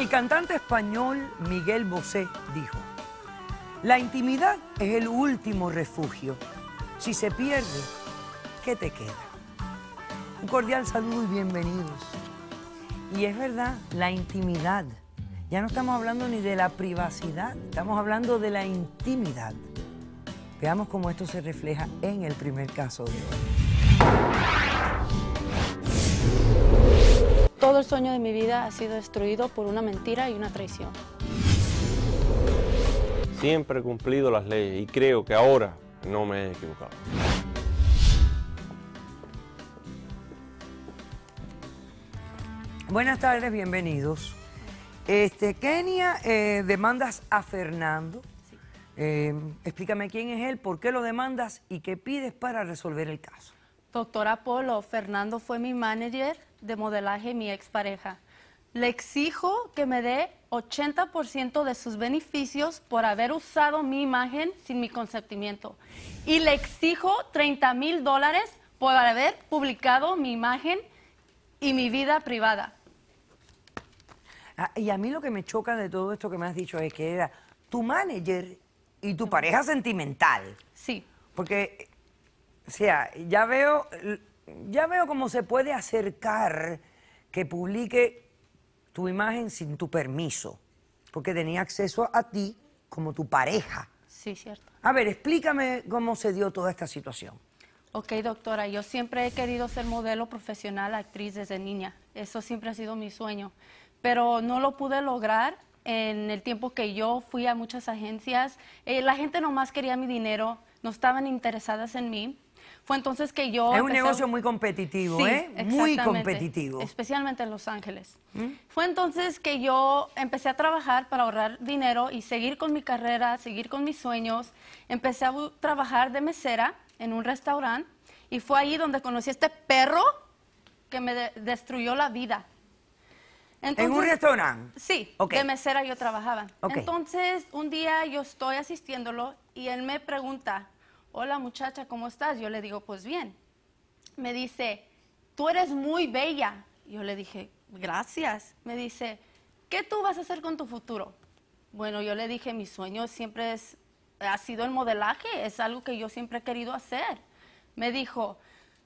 El cantante español Miguel Bosé dijo, la intimidad es el último refugio. Si se pierde, ¿qué te queda? Un cordial saludo y bienvenidos. Y es verdad, la intimidad. Ya no estamos hablando ni de la privacidad, estamos hablando de la intimidad. Veamos cómo esto se refleja en el primer caso de hoy. Todo el sueño de mi vida ha sido destruido por una mentira y una traición. Siempre he cumplido las leyes y creo que ahora no me he equivocado. Buenas tardes, bienvenidos. Este, Kenia, eh, demandas a Fernando. Eh, explícame quién es él, por qué lo demandas y qué pides para resolver el caso. Doctora Polo, Fernando fue mi manager de modelaje mi expareja. Le exijo que me dé 80% de sus beneficios por haber usado mi imagen sin mi consentimiento. Y le exijo 30 mil dólares por haber publicado mi imagen y mi vida privada. Ah, y a mí lo que me choca de todo esto que me has dicho es que era tu manager y tu pareja sentimental. Sí. Porque, o sea, ya veo ya veo cómo se puede acercar que publique tu imagen sin tu permiso, porque tenía acceso a ti como tu pareja. Sí, cierto. A ver, explícame cómo se dio toda esta situación. Ok, doctora, yo siempre he querido ser modelo profesional, actriz desde niña. Eso siempre ha sido mi sueño, pero no lo pude lograr en el tiempo que yo fui a muchas agencias. Eh, la gente nomás quería mi dinero, no estaban interesadas en mí. Fue entonces que yo... Es un negocio muy competitivo, ¿eh? Muy competitivo. Especialmente en Los Ángeles. ¿Mm? Fue entonces que yo empecé a trabajar para ahorrar dinero y seguir con mi carrera, seguir con mis sueños. Empecé a trabajar de mesera en un restaurante y fue ahí donde conocí a este perro que me destruyó la vida. ¿En un restaurante? Sí, de mesera yo trabajaba. Entonces, un día yo estoy asistiéndolo y él me pregunta, hola muchacha, ¿cómo estás? Yo le digo, pues bien. Me dice, tú eres muy bella. Yo le dije, gracias. Me dice, ¿qué tú vas a hacer con tu futuro? Bueno, yo le dije, mi sueño siempre es, ha sido el modelaje, es algo que yo siempre he querido hacer. Me dijo,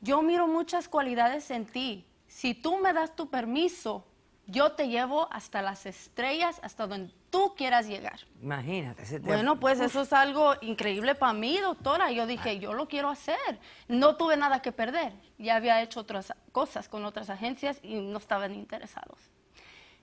yo miro muchas cualidades en ti. Si tú me das tu permiso, yo te llevo hasta las estrellas, hasta donde tú quieras llegar. Imagínate. Bueno, pues eso es algo increíble para mí, doctora. Yo dije, ah. yo lo quiero hacer. No tuve nada que perder. Ya había hecho otras cosas con otras agencias y no estaban interesados.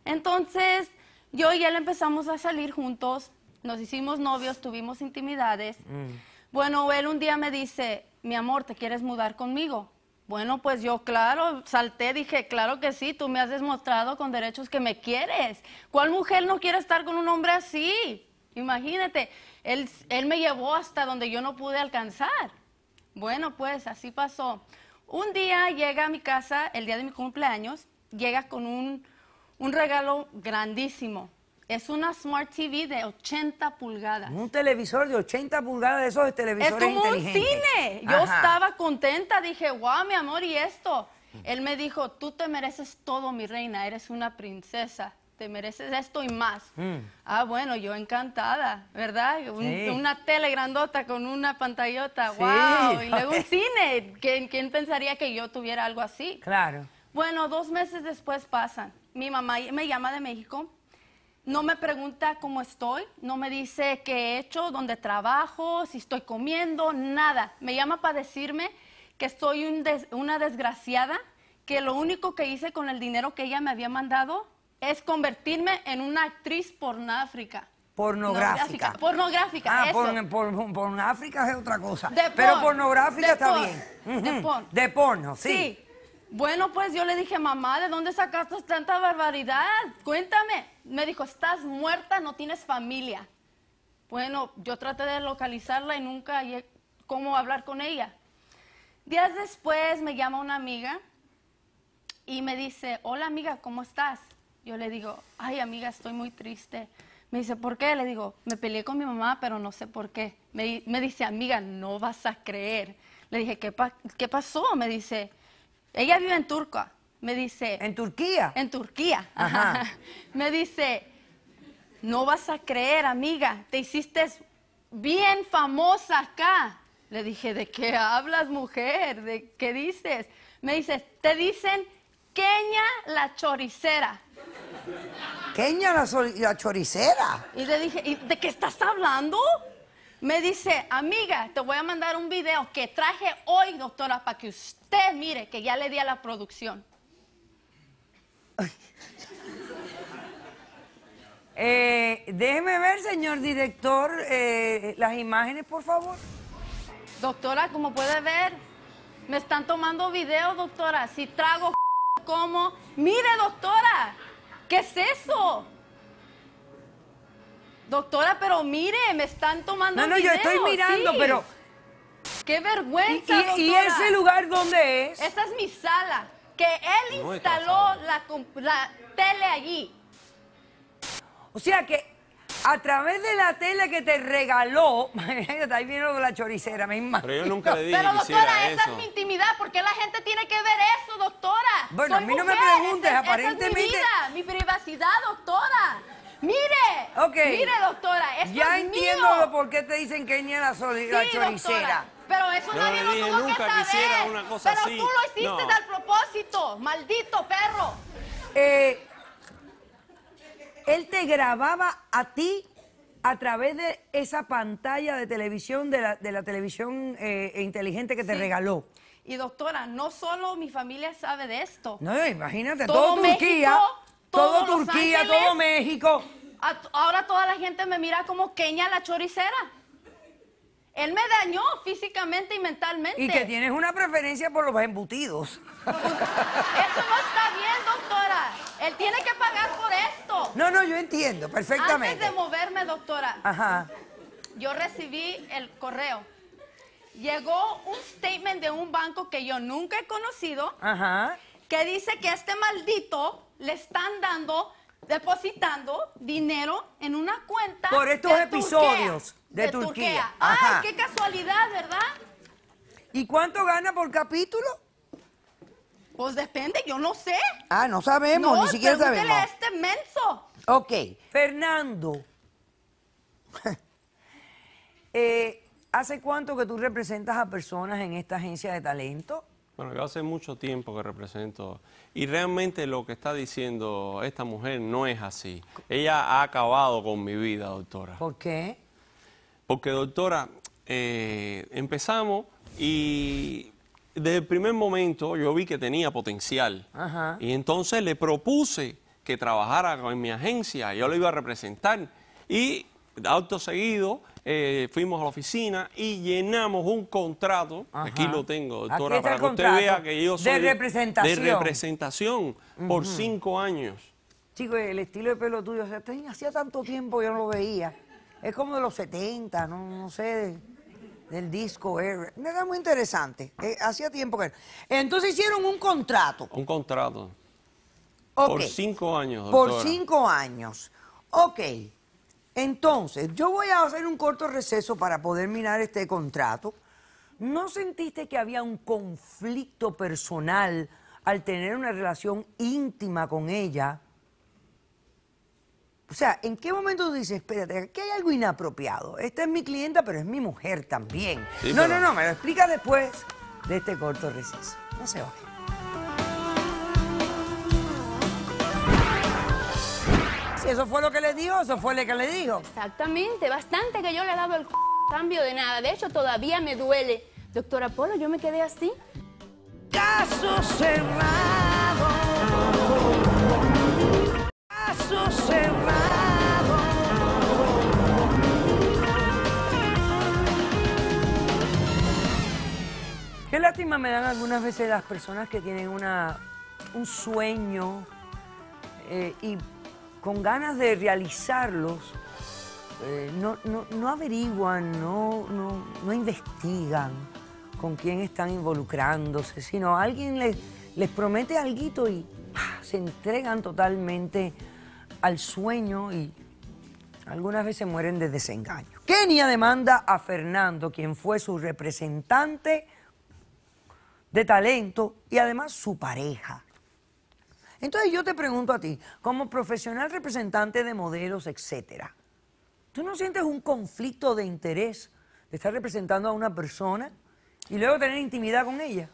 Entonces, yo y él empezamos a salir juntos, nos hicimos novios, tuvimos intimidades. Mm. Bueno, él un día me dice, mi amor, ¿te quieres mudar conmigo? Bueno, pues yo claro, salté, dije, claro que sí, tú me has demostrado con derechos que me quieres. ¿Cuál mujer no quiere estar con un hombre así? Imagínate, él, me llevó hasta donde yo no pude alcanzar. Bueno, pues así pasó. Un día llega a mi casa, el día de mi cumpleaños, llega con un regalo grandísimo. Es una Smart TV de 80 pulgadas. Un televisor de 80 pulgadas, esos de televisores Es como un cine. Yo estaba contenta, dije, wow, mi amor, ¿y esto? Él me dijo, tú te mereces todo, mi reina, eres una princesa te mereces esto y más. Mm. Ah, bueno, yo encantada, ¿verdad? Una tele grandota con una pantallota, wow, y luego un cine. ¿Quién, ¿Quién, pensaría que yo tuviera algo así? Claro. Bueno, dos meses después pasan. Mi mamá me llama de México no me pregunta cómo estoy, no me dice qué he hecho, dónde trabajo, si estoy comiendo, nada. Me llama para decirme que soy una desgraciada, que lo único que hice con el dinero que ella me había mandado es convertirme en una actriz pornáfrica. Pornográfica. Pornográfica. Ah, pornográfica es otra cosa. Pero pornográfica está bien. De porno. De porno, sí. Bueno, pues yo le dije, mamá, ¿de dónde sacaste tanta barbaridad? Cuéntame. Me dijo, estás muerta, no tienes familia. Bueno, yo traté de localizarla y nunca llegué cómo hablar con ella. Días después me llama una amiga y me dice, hola amiga, ¿cómo estás? Yo le digo, ay amiga, estoy muy triste. Me dice, ¿por qué? Le digo, me peleé con mi mamá, pero no sé por qué. Me, dice, amiga, no vas a creer. Le dije, ¿qué pasó? Me dice, ella vive en Turquía, Me dice. ¿En Turquía? En Turquía. Ajá. me dice, no vas a creer, amiga, te hiciste bien famosa acá. Le dije, ¿de qué hablas, mujer? ¿De qué dices? Me dice, te dicen Kenia la choricera. ¿Kenia la, choricera? Y le dije, ¿de qué estás hablando? me dice, amiga, te voy a mandar un video que traje hoy, doctora, para que usted mire que ya le di a la producción. Eh, déjeme ver, señor director, eh, las imágenes, por favor. Doctora, como puede ver, me están tomando video, doctora. Si trago, como... Mire, doctora, ¿qué es eso? Doctora, pero mire, me están tomando. No, no, yo estoy mirando, pero. ¡Qué vergüenza! Y, y, ese lugar dónde es? Esa es mi sala. Que él instaló la, tele allí. O sea que a través de la tele que te regaló, ahí viene AHÍ la choricera, me Pero yo nunca le dije Pero doctora, esa es mi intimidad, porque la gente tiene que ver eso, doctora? Bueno, a mí no me preguntes, aparentemente. es mi vida, mi privacidad, doctora. Mire, mire doctora, ya entiendo por qué te dicen que niña la, la choricera. pero eso nadie lo tuvo nunca que Una cosa pero tú lo hiciste al propósito, maldito perro. Eh, él te grababa a ti a través de esa pantalla de televisión, de la, televisión eh, inteligente que te regaló. Y doctora, no solo mi familia sabe de esto. No, imagínate, todo, todo Turquía todo, Turquía, todo México. ahora toda la gente me mira como Kenia la choricera. Él me dañó físicamente y mentalmente. Y que tienes una preferencia por los embutidos. Pues, eso no está bien, doctora. Él tiene que pagar por esto. No, no, yo entiendo perfectamente. Antes de moverme, doctora, Ajá. yo recibí el correo. Llegó un statement de un banco que yo nunca he conocido. Ajá que dice que este maldito le están dando, depositando dinero en una cuenta. Por estos episodios de, Turquía. Ay, qué casualidad, ¿verdad? ¿Y cuánto gana por capítulo? Pues depende, yo no sé. Ah, no sabemos, ni siquiera sabemos. a este menso. Ok. Fernando. Eh, ¿Hace cuánto que tú representas a personas en esta agencia de talento? Bueno, yo hace mucho tiempo que represento y realmente lo que está diciendo esta mujer no es así. Ella ha acabado con mi vida, doctora. ¿Por qué? Porque, doctora, eh, empezamos y desde el primer momento yo vi que tenía potencial. Y entonces le propuse que trabajara EN mi agencia, yo lo iba a representar. Y auto seguido, eh, fuimos a la oficina y llenamos un contrato. Aquí lo tengo, doctora, para que usted vea que yo soy. De representación. De representación por cinco años. Chico, el estilo de pelo tuyo, hacía tanto tiempo QUE yo no lo veía. Es como de los 70, no, sé, del disco era. Eh, muy interesante. Eh, hacía tiempo que Entonces hicieron un contrato. Un contrato. Por cinco años. Doctora. Por cinco años. Ok. Entonces, yo voy a hacer un corto receso para poder mirar este contrato. ¿No sentiste que había un conflicto personal al tener una relación íntima con ella? O sea, ¿en qué momento tú dices, espérate, aquí hay algo inapropiado? Esta es mi clienta, pero es mi mujer también. no, no, no, me lo explica después de este corto receso. No se vaya. eso fue lo que le digo, eso fue lo que le digo. Exactamente, bastante que yo le he dado el cambio de nada. De hecho, todavía me duele. doctor Apolo, yo me quedé así. Caso cerrado. Caso cerrado. Qué lástima me dan algunas veces las personas que tienen una, un sueño eh, y con ganas de realizarlos, eh, no, no, averiguan, no, investigan con quién están involucrándose, sino alguien les, les promete algo y ah, se entregan totalmente al sueño y algunas veces mueren de desengaño. Kenia demanda a Fernando, quien fue su representante de talento y además su pareja. Entonces yo te pregunto a ti, como profesional representante de modelos, etcétera, ¿tú no sientes un conflicto de interés de estar representando a una persona y luego tener intimidad con ella?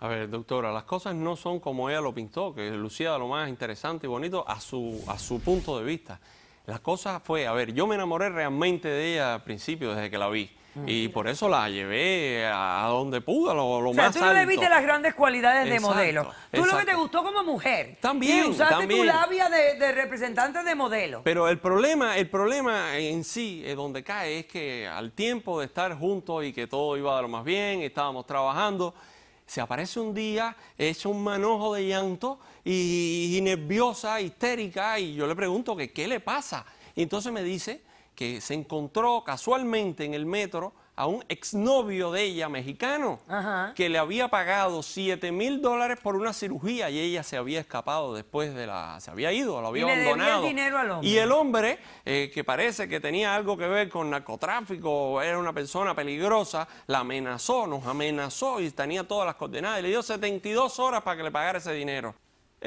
A ver, doctora, las cosas no son como ella lo pintó, que lucía lo más interesante y bonito a su, a su punto de vista. LAS COSAS fue, a ver, yo me enamoré realmente de ella al principio, desde que la vi. Mm. y por eso la llevé a donde pude, lo, lo o sea, tú no le viste las grandes cualidades de modelo. Tú lo que te gustó como mujer. También, Y usaste tu labia de, representante de modelo. Pero el problema, el problema en sí, eh, donde cae, es que al tiempo de estar juntos y que todo iba a lo más bien, estábamos trabajando, se aparece un día, hecho un manojo de llanto y, y nerviosa, histérica, y yo le pregunto que qué le pasa. Y entonces me dice que se encontró casualmente en el metro a un exnovio de ella, mexicano, que le había pagado 7 mil dólares por una cirugía y ella se había escapado después de la... se había ido, lo había abandonado. Le dinero al hombre. Y el hombre, eh, que parece que tenía algo que ver con narcotráfico, era una persona peligrosa, la amenazó, nos amenazó y tenía todas las coordenadas y le dio 72 horas para que le pagara ese dinero.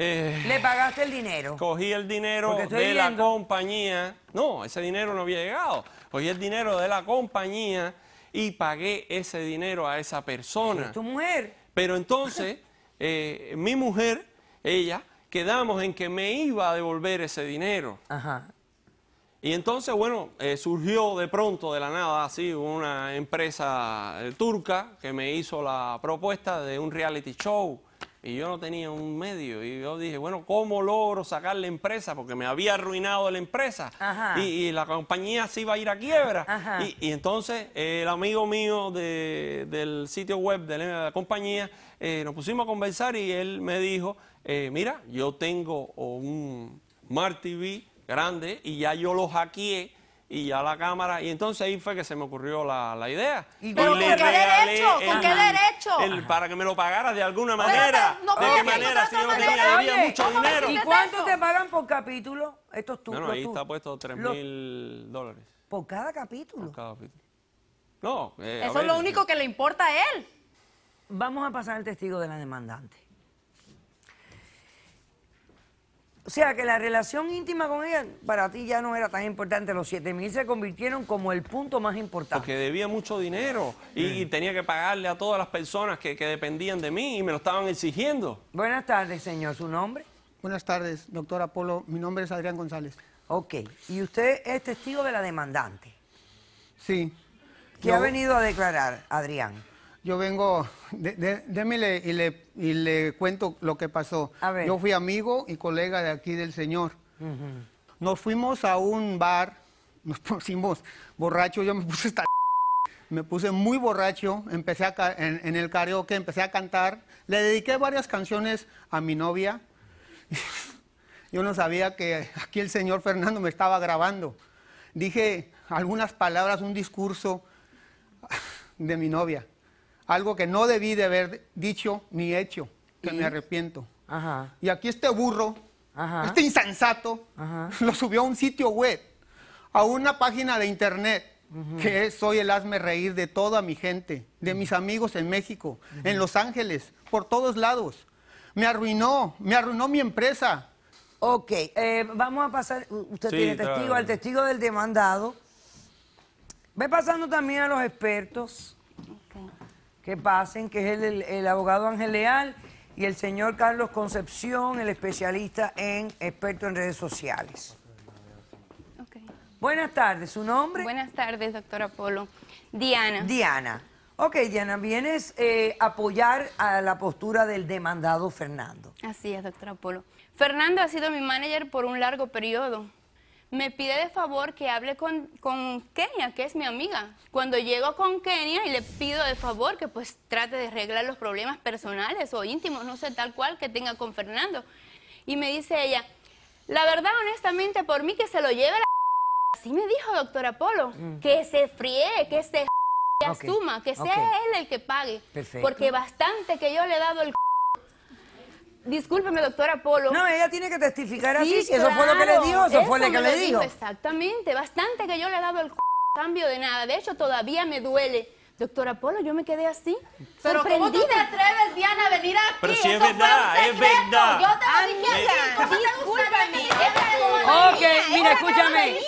Eh, Le pagaste el dinero. Cogí el dinero de la compañía. No, ese dinero no había llegado. Cogí el dinero de la compañía y pagué ese dinero a esa persona. tu mujer. Pero entonces, eh, mi mujer, ella, quedamos en que me iba a devolver ese dinero. Ajá. Y entonces, bueno, eh, surgió de pronto, de la nada, así, una empresa turca que me hizo la propuesta de un reality show y yo no tenía un medio. Y yo dije, bueno, ¿cómo logro sacar la empresa? Porque me había arruinado la empresa y, la compañía se iba a ir a quiebra. Y, entonces eh, el amigo mío del sitio web de la compañía eh, nos pusimos a conversar y él me dijo, eh, mira, yo tengo un Smart TV grande y ya yo lo hackeé y ya la cámara. Y entonces ahí fue que se me ocurrió la, idea. Pues ¿Pero con qué derecho? ¿Con qué derecho? para que me lo pagaras de alguna manera. No, no, ¿De qué manera? Si yo no mucho dinero. ¿Y cuánto te pagan por capítulo? Esto tú. Bueno, ahí está puesto 3 mil dólares. ¿Por cada capítulo? Por cada capítulo. No. Eh, eso es lo único que le importa a él. Vamos a pasar el testigo de la demandante. O sea, que la relación íntima con ella para ti ya no era tan importante. Los 7 mil se convirtieron como el punto más importante. Porque debía mucho dinero y, tenía que pagarle a todas las personas que, dependían de mí y me lo estaban exigiendo. Buenas tardes, señor. ¿Su nombre? Buenas tardes, doctor Apolo. Mi nombre es Adrián González. Ok. ¿Y usted es testigo de la demandante? Sí. ¿Qué ha venido a declarar, Adrián? yo vengo, de, démele y le, cuento lo que pasó. Yo fui amigo y colega de aquí del señor. Nos fuimos a un bar, nos pusimos borrachos, yo me puse esta... Me puse muy borracho, empecé en, en, el karaoke, empecé a cantar. Le dediqué varias canciones a mi novia. yo no sabía que aquí el señor Fernando me estaba grabando. Dije algunas palabras, un discurso de mi novia algo que no debí de haber dicho ni hecho, que me arrepiento. Y aquí este burro, este insensato, lo subió a un sitio web, a una página de internet, que soy el hazme reír de toda mi gente, de mis amigos en México, en Los Ángeles, por todos lados. Me arruinó, me arruinó mi empresa. Ok, eh, vamos a pasar, usted tiene testigo, al testigo del demandado. Ve pasando también a los expertos que pasen, que es el, abogado Ángel Leal y el señor Carlos Concepción, el especialista en experto en redes sociales. Buenas tardes, ¿su nombre? Buenas tardes, doctor Polo. Diana. Diana. Ok, Diana, vienes a eh, apoyar a la postura del demandado Fernando. Así es, doctor Polo. Fernando ha sido mi manager por un largo periodo me pide de favor que hable con, con, Kenia, que es mi amiga. Cuando llego con Kenia y le pido de favor que pues trate de arreglar los problemas personales o íntimos, no sé, tal cual que tenga con Fernando. Y me dice ella, la verdad, honestamente, por mí que se lo lleve la... Así me dijo doctor Apolo, mm. que se fríe, que se asuma, que sea él el que pague. Porque bastante que yo le he dado el Discúlpeme, doctora Polo. No, ella tiene que testificar así. eso fue lo que le dijo, eso, fue lo que le dijo. Exactamente, bastante que yo le he dado el cambio de nada. De hecho, todavía me duele. Doctora APOLO, yo me quedé así. Pero ¿cómo tú te atreves, Diana, a venir aquí? Pero si es verdad, es verdad. Yo te lo dije ASÍ. Ok, mira, escúchame.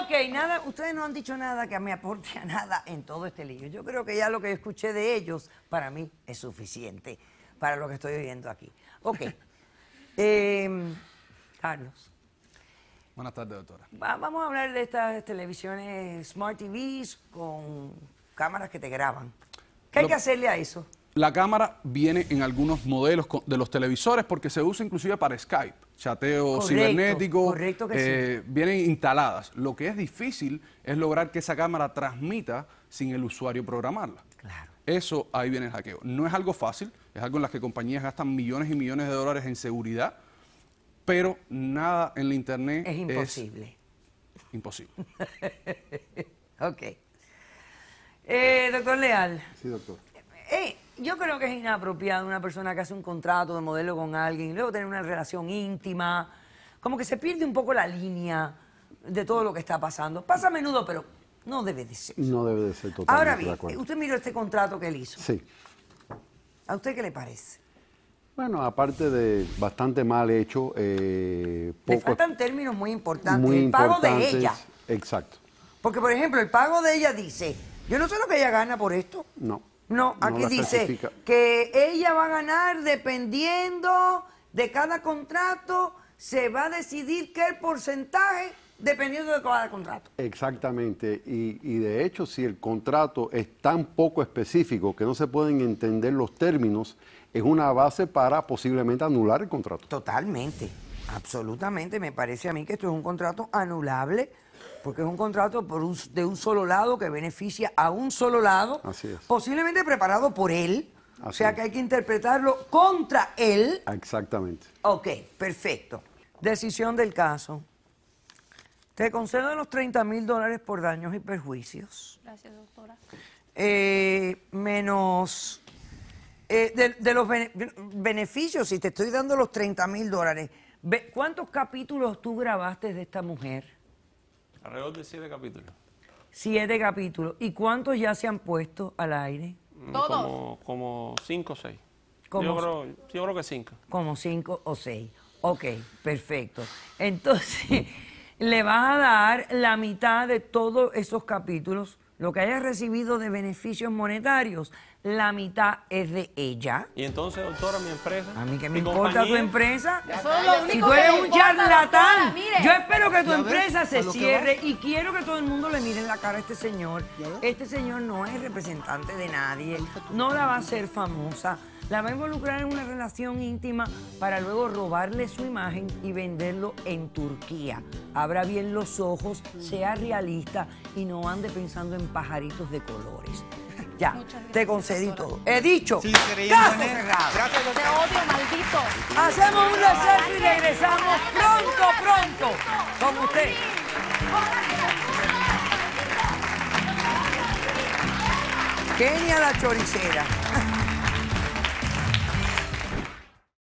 Ok, nada, ustedes no han dicho nada que me aporte a nada en todo este lío. Yo creo que ya lo que escuché de ellos, para mí, es suficiente para lo que estoy VIENDO aquí. Ok. Em, Carlos. Buenas tardes, doctora. vamos a hablar de estas televisiones Smart TVs con cámaras que te graban. ¿Qué hay que hacerle a eso? La cámara viene en algunos modelos de los televisores porque se usa inclusive para Skype, chateo cibernético. Correcto que sí. Eh, vienen instaladas. Lo que es difícil es lograr que esa cámara transmita sin el usuario programarla. Claro. Eso ahí viene el hackeo. No es algo fácil es algo en las que compañías gastan millones y millones de dólares en seguridad, pero nada en la Internet es imposible. imposible. ok. Eh, doctor Leal. Sí, doctor. Eh, yo creo que es inapropiado una persona que hace un contrato de modelo con alguien y luego tener una relación íntima. Como que se pierde un poco la línea de todo lo que está pasando. Pasa a menudo, pero no debe de ser. No debe de ser totalmente. Ahora bien, usted miró este contrato que él hizo. Sí. ¿A usted qué le parece? Bueno, aparte de bastante mal hecho, eh, le faltan términos muy importantes. el pago de ella. Exacto. Porque, por ejemplo, el pago de ella dice, yo no sé lo que ella gana por esto. No. No, aquí dice que ella va a ganar dependiendo de cada contrato, se va a decidir qué porcentaje dependiendo de EL contrato. Exactamente, y, de hecho si el contrato es tan poco específico que no se pueden entender los términos, es una base para posiblemente anular el contrato. Totalmente, absolutamente, me parece a mí que esto es un contrato anulable. Porque es un contrato de un solo lado que beneficia a un solo lado, Así es. posiblemente preparado por él, o sea que hay que interpretarlo contra él. Exactamente. Ok, perfecto. Decisión del caso. TE concedo los 30 mil dólares por daños y perjuicios. Gracias, doctora. Eh, menos eh, de, los beneficios, si te estoy dando los 30 mil dólares, ¿cuántos capítulos tú grabaste de esta mujer? Alrededor de siete capítulos. Siete capítulos. ¿Y cuántos ya se han puesto al aire? Mm, Todos. Como, cinco o seis. yo, creo, yo creo que cinco. Como cinco o seis. Ok, perfecto. Entonces... le vas a dar la mitad de todos esos capítulos, lo que hayas recibido de beneficios monetarios, la mitad es de ella. Y entonces, doctora, mi empresa. A mí que me importa tu empresa. Eso eres un charlatán, yo espero que tu empresa se cierre y quiero que todo el mundo le mire en la cara a este señor. Este señor no es representante de nadie, no la va a hacer famosa. La va a involucrar en una relación íntima para luego robarle su imagen y venderlo en Turquía. Abra bien los ojos, sea realista y no ande pensando en pajaritos de colores. Ya, te concedí todo. He dicho, sí, caso Gracias, te odio, maldito. Hacemos un receso y regresamos pronto, pronto, con usted. Kenia la choricera.